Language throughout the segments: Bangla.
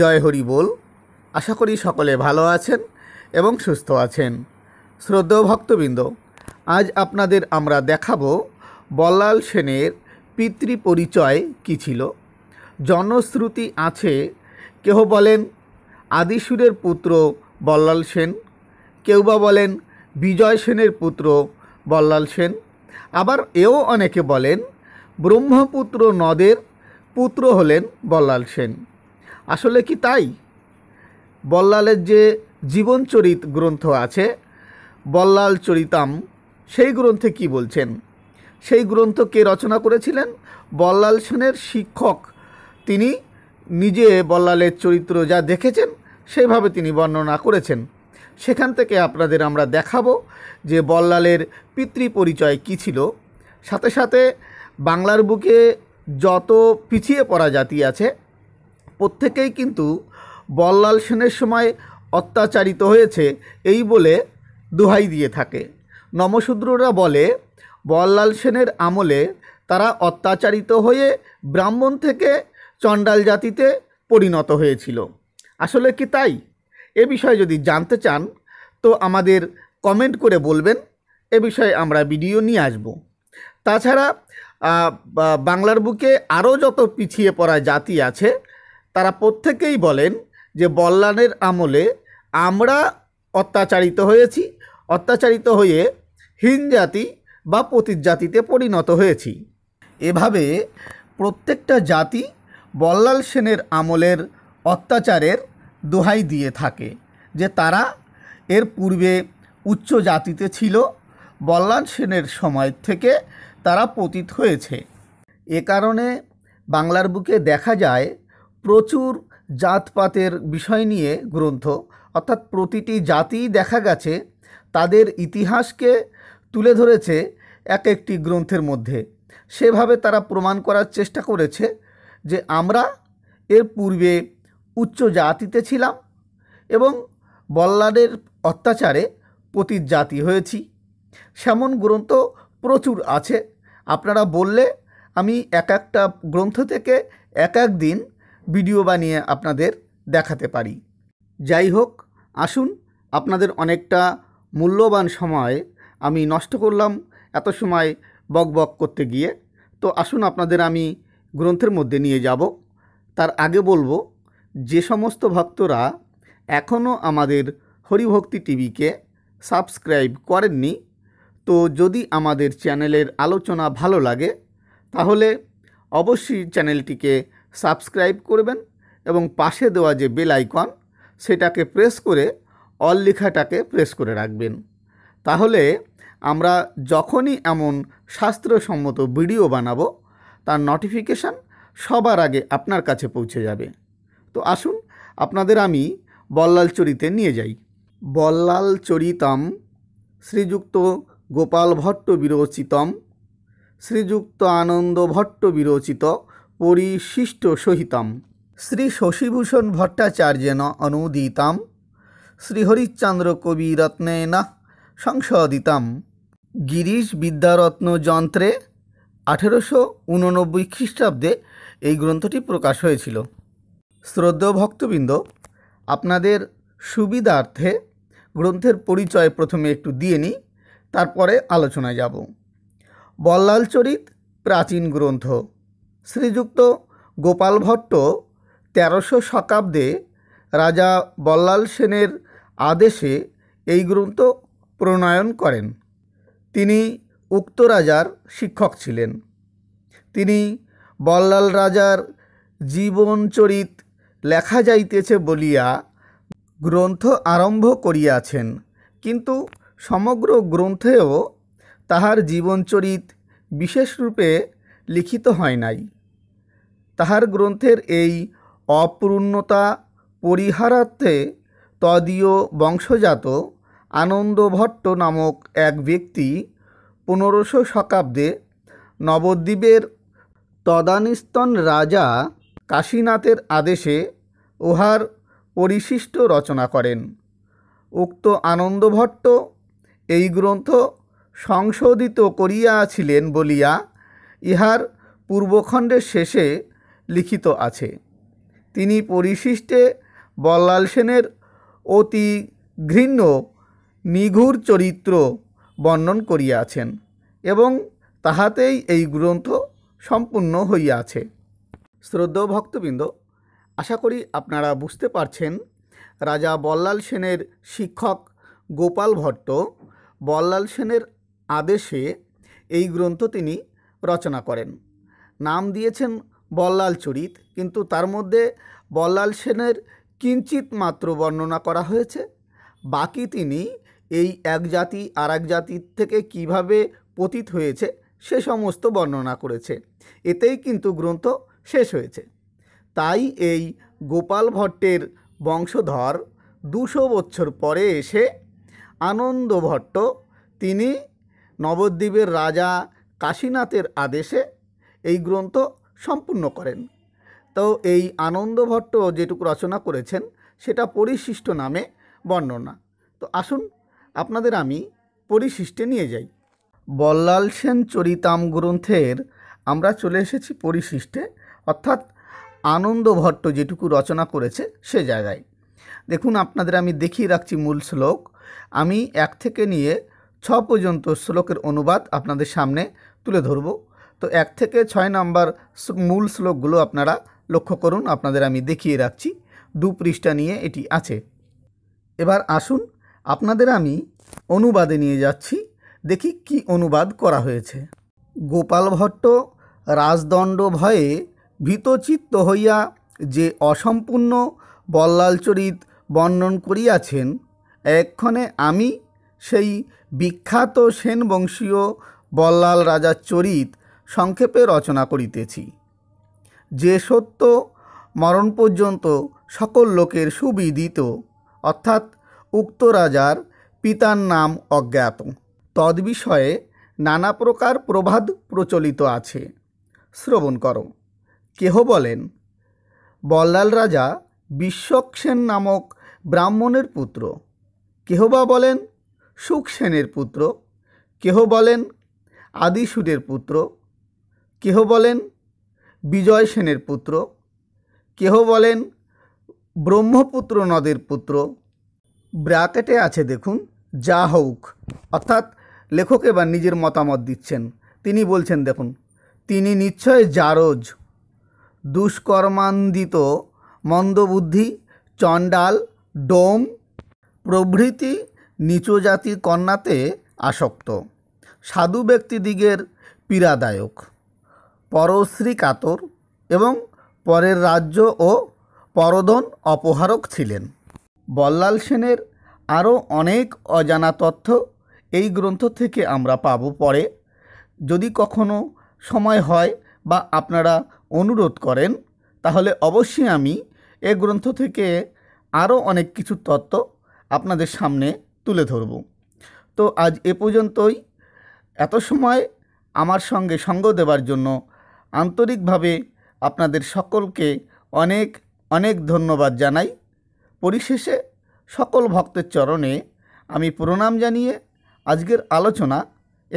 জয় হরি বল আশা করি সকলে ভালো আছেন এবং সুস্থ আছেন শ্রদ্ধেয় ভক্তবৃন্দ আজ আপনাদের আমরা দেখাবো বল্লাল সেনের পিতৃ পরিচয় কী ছিল জনশ্রুতি আছে কেহ বলেন আদিসুরের পুত্র বল্লাল সেন কেউ বা বলেন বিজয় সেনের পুত্র বল্লাল সেন আবার এও অনেকে বলেন ব্রহ্মপুত্র নদের পুত্র হলেন বল্লাল সেন আসলে কি তাই বল্লালের যে জীবনচরিত গ্রন্থ আছে বল্লাল চরিতাম সেই গ্রন্থে কি বলছেন সেই গ্রন্থ কে রচনা করেছিলেন বল্লাল সেনের শিক্ষক তিনি নিজে বল্লালের চরিত্র যা দেখেছেন সেইভাবে তিনি বর্ণনা করেছেন সেখান থেকে আপনাদের আমরা দেখাবো যে বল্লালের পিতৃ পরিচয় কী ছিল সাথে সাথে বাংলার বুকে যত পিছিয়ে পড়া জাতি আছে প্রত্যেকেই কিন্তু বল্লাল সেনের সময় অত্যাচারিত হয়েছে এই বলে দুহাই দিয়ে থাকে নমশূদ্ররা বলে বল্লাল সেনের আমলে তারা অত্যাচারিত হয়ে ব্রাহ্মণ থেকে চণ্ডাল জাতিতে পরিণত হয়েছিল আসলে কি তাই এ বিষয়ে যদি জানতে চান তো আমাদের কমেন্ট করে বলবেন এ বিষয়ে আমরা ভিডিও নিয়ে আসব তাছাড়া বাংলার বুকে আরও যত পিছিয়ে পড়া জাতি আছে তারা প্রত্যেকেই বলেন যে বল্লানের আমলে আমরা অত্যাচারিত হয়েছি অত্যাচারিত হয়ে হীন জাতি বা পতিত জাতিতে পরিণত হয়েছি এভাবে প্রত্যেকটা জাতি বল্লাল সেনের আমলের অত্যাচারের দোহাই দিয়ে থাকে যে তারা এর পূর্বে উচ্চ জাতিতে ছিল বল্লাল সেনের সময় থেকে তারা পতিত হয়েছে এ কারণে বাংলার বুকে দেখা যায় প্রচুর জাতপাতের বিষয় নিয়ে গ্রন্থ অর্থাৎ প্রতিটি জাতিই দেখা গেছে তাদের ইতিহাসকে তুলে ধরেছে এক একটি গ্রন্থের মধ্যে সেভাবে তারা প্রমাণ করার চেষ্টা করেছে যে আমরা এর পূর্বে উচ্চ জাতিতে ছিলাম এবং বল্লাদের অত্যাচারে প্রতি জাতি হয়েছি সেমন গ্রন্থ প্রচুর আছে আপনারা বললে আমি এক একটা গ্রন্থ থেকে এক এক দিন ভিডিও বানিয়ে আপনাদের দেখাতে পারি যাই হোক আসুন আপনাদের অনেকটা মূল্যবান সময় আমি নষ্ট করলাম এত সময় বক বক করতে গিয়ে তো আসুন আপনাদের আমি গ্রন্থের মধ্যে নিয়ে যাব তার আগে বলবো যে সমস্ত ভক্তরা এখনও আমাদের হরিভক্তি টিভিকে সাবস্ক্রাইব করেননি তো যদি আমাদের চ্যানেলের আলোচনা ভালো লাগে তাহলে অবশ্যই চ্যানেলটিকে সাবস্ক্রাইব করবেন এবং পাশে দেওয়া যে বেল আইকন সেটাকে প্রেস করে অল লেখাটাকে প্রেস করে রাখবেন তাহলে আমরা যখনই এমন শাস্ত্রসম্মত ভিডিও বানাবো তার নোটিফিকেশান সবার আগে আপনার কাছে পৌঁছে যাবে তো আসুন আপনাদের আমি বল্লাল চরিতে নিয়ে যাই বল্লাল চরিতম শ্রীযুক্ত গোপাল ভট্ট বিরচিতম শ্রীযুক্ত আনন্দ ভট্ট বিরোচিত পরিশিষ্ট সহিতাম শ্রী শশীভূষণ ভট্টাচার্যেন অনুদিতাম শ্রীহরিশ্চন্দ্র না সংশোদিতাম গিরিশ বিদ্যারত্ন যন্ত্রে আঠেরোশো উননব্বই খ্রিস্টাব্দে এই গ্রন্থটি প্রকাশ হয়েছিল শ্রদ্ধা ভক্তবৃন্দ আপনাদের সুবিধার্থে গ্রন্থের পরিচয় প্রথমে একটু দিয়ে নিই তারপরে আলোচনায় যাব বল্লাল চরিত প্রাচীন গ্রন্থ শ্রীযুক্ত গোপাল ভট্ট তেরোশো শতাব্দে রাজা বল্লাল সেনের আদেশে এই গ্রন্থ প্রণয়ন করেন তিনি উক্ত রাজার শিক্ষক ছিলেন তিনি বল্লাল রাজার জীবনচরিত লেখা যাইতেছে বলিয়া গ্রন্থ আরম্ভ করিয়াছেন কিন্তু সমগ্র গ্রন্থেও তাহার জীবনচরিত বিশেষরূপে লিখিত হয় নাই তাহার গ্রন্থের এই অপূর্ণতা পরিহারার্থে তদীয় বংশজাত আনন্দভট্ট নামক এক ব্যক্তি পনেরোশো শতাব্দে নবদ্বীপের তদানিস্তন রাজা কাশীনাথের আদেশে উহার পরিশিষ্ট রচনা করেন উক্ত আনন্দভট্ট এই গ্রন্থ সংশোধিত করিয়াছিলেন বলিয়া ইহার পূর্বখণ্ডের শেষে লিখিত আছে তিনি পরিশিষ্টে বল্লাল সেনের অতি ঘৃণ্য নিঘুর চরিত্র বর্ণন করিয়াছেন এবং তাহাতেই এই গ্রন্থ সম্পূর্ণ হইয়াছে শ্রদ্ধেয় ভক্তবৃন্দ আশা করি আপনারা বুঝতে পারছেন রাজা বল্লাল সেনের শিক্ষক গোপাল ভট্ট বল্লাল সেনের আদেশে এই গ্রন্থ তিনি রচনা করেন নাম দিয়েছেন বল্লাল চরিত কিন্তু তার মধ্যে বল্লাল সেনের কিঞ্চিত মাত্র বর্ণনা করা হয়েছে বাকি তিনি এই এক জাতি আর এক জাতির থেকে কিভাবে পতিত হয়েছে সে সমস্ত বর্ণনা করেছে এতেই কিন্তু গ্রন্থ শেষ হয়েছে তাই এই গোপাল ভট্টের বংশধর দুশো বছর পরে এসে আনন্দ ভট্ট তিনি নবদ্বীপের রাজা কাশীনাথের আদেশে এই গ্রন্থ সম্পূর্ণ করেন তো এই আনন্দভট্ট যেটুকু রচনা করেছেন সেটা পরিশিষ্ট নামে বর্ণনা তো আসুন আপনাদের আমি পরিশিষ্টে নিয়ে যাই বল্লাল সেন চরিতাম গ্রন্থের আমরা চলে এসেছি পরিশিষ্টে অর্থাৎ আনন্দভট্ট যেটুকু রচনা করেছে সে জায়গায় দেখুন আপনাদের আমি দেখিয়ে রাখছি মূল শ্লোক আমি এক থেকে নিয়ে ছ পর্যন্ত শ্লোকের অনুবাদ আপনাদের সামনে তুলে ধরব তো এক থেকে ছয় নাম্বার মূল শ্লোকগুলো আপনারা লক্ষ্য করুন আপনাদের আমি দেখিয়ে রাখছি দু পৃষ্ঠা নিয়ে এটি আছে এবার আসুন আপনাদের আমি অনুবাদে নিয়ে যাচ্ছি দেখি কি অনুবাদ করা হয়েছে গোপাল ভট্ট রাজদণ্ড ভয়ে ভীতচিত্ত হইয়া যে অসম্পূর্ণ বল্লালচরিত বর্ণন করিয়াছেন এক্ষণে আমি সেই বিখ্যাত সেনবংশীয় বল্লাল রাজার চরিত সংক্ষেপে রচনা করিতেছি যে সত্য মরণ পর্যন্ত সকল লোকের সুবিদিত অর্থাৎ উক্ত রাজার পিতার নাম অজ্ঞাত বিষয়ে নানা প্রকার প্রভাদ প্রচলিত আছে শ্রবণ কর কেহ বলেন বল্লাল রাজা বিশ্বক্ষেন নামক ব্রাহ্মণের পুত্র কেহ বা বলেন সুখসেনের পুত্র কেহ বলেন আদিসুরের পুত্র কেহ বলেন বিজয় সেনের পুত্র কেহ বলেন ব্রহ্মপুত্র নদের পুত্র ব্র্যাকেটে আছে দেখুন যা হউক অর্থাৎ লেখক এবার নিজের মতামত দিচ্ছেন তিনি বলছেন দেখুন তিনি নিশ্চয় জারজ দুষ্কর্মান্দিত মন্দবুদ্ধি চণ্ডাল ডোম প্রভৃতি নিচু জাতির কন্যাতে আসক্ত সাধু ব্যক্তিদিগের পীড়াদায়ক পরশ্রী কাতর এবং পরের রাজ্য ও পরদন অপহারক ছিলেন বল্লাল সেনের আরও অনেক অজানা তথ্য এই গ্রন্থ থেকে আমরা পাব পরে যদি কখনো সময় হয় বা আপনারা অনুরোধ করেন তাহলে অবশ্যই আমি এ গ্রন্থ থেকে আরও অনেক কিছু তত্ত্ব আপনাদের সামনে তুলে ধরব তো আজ এ পর্যন্তই এত সময় আমার সঙ্গে সঙ্গ দেওয়ার জন্য আন্তরিকভাবে আপনাদের সকলকে অনেক অনেক ধন্যবাদ জানাই পরিশেষে সকল ভক্তের চরণে আমি প্রণাম জানিয়ে আজকের আলোচনা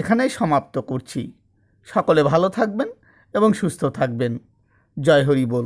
এখানেই সমাপ্ত করছি সকলে ভালো থাকবেন এবং সুস্থ থাকবেন জয় হরি বল